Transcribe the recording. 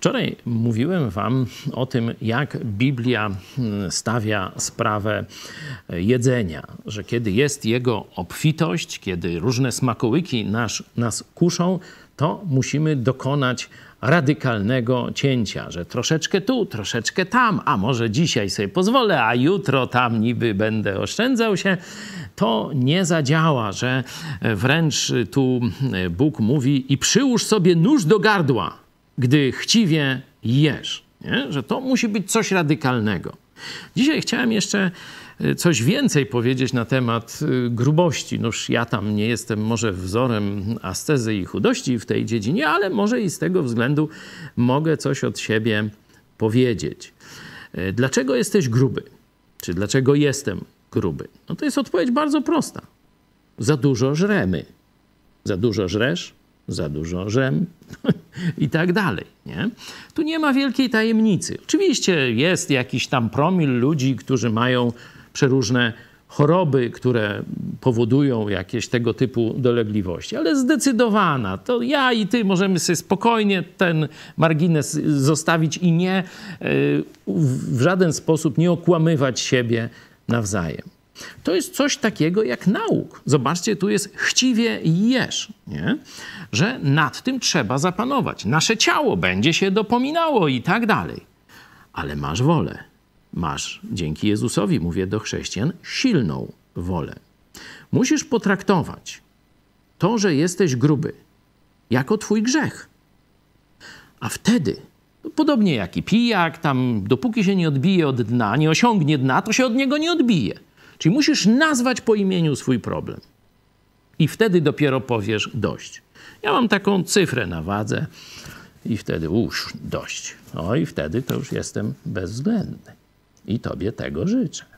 Wczoraj mówiłem Wam o tym, jak Biblia mm, stawia sprawę e, jedzenia, że kiedy jest jego obfitość, kiedy różne smakołyki nas, nas kuszą, to musimy dokonać radykalnego cięcia, że troszeczkę tu, troszeczkę tam, a może dzisiaj sobie pozwolę, a jutro tam niby będę oszczędzał się, to nie zadziała, że wręcz tu mm, Bóg mówi i przyłóż sobie nóż do gardła gdy chciwie jesz. Nie? Że to musi być coś radykalnego. Dzisiaj chciałem jeszcze e, coś więcej powiedzieć na temat e, grubości. Noż ja tam nie jestem może wzorem ascezy i chudości w tej dziedzinie, ale może i z tego względu mogę coś od siebie powiedzieć. E, dlaczego jesteś gruby? Czy dlaczego jestem gruby? No to jest odpowiedź bardzo prosta. Za dużo żremy. Za dużo żresz, za dużo rzem i tak dalej. Nie? Tu nie ma wielkiej tajemnicy. Oczywiście jest jakiś tam promil ludzi, którzy mają przeróżne choroby, które powodują jakieś tego typu dolegliwości, ale zdecydowana. To ja i ty możemy sobie spokojnie ten margines zostawić i nie e, w żaden sposób nie okłamywać siebie nawzajem. To jest coś takiego jak nauk. Zobaczcie, tu jest chciwie jesz, nie? że nad tym trzeba zapanować. Nasze ciało będzie się dopominało i tak dalej. Ale masz wolę. Masz, dzięki Jezusowi, mówię do chrześcijan, silną wolę. Musisz potraktować to, że jesteś gruby, jako twój grzech. A wtedy, no podobnie jak i pijak, tam dopóki się nie odbije od dna, nie osiągnie dna, to się od niego nie odbije. Czyli musisz nazwać po imieniu swój problem. I wtedy dopiero powiesz dość. Ja mam taką cyfrę na wadze i wtedy już dość. No i wtedy to już jestem bezwzględny. I tobie tego życzę.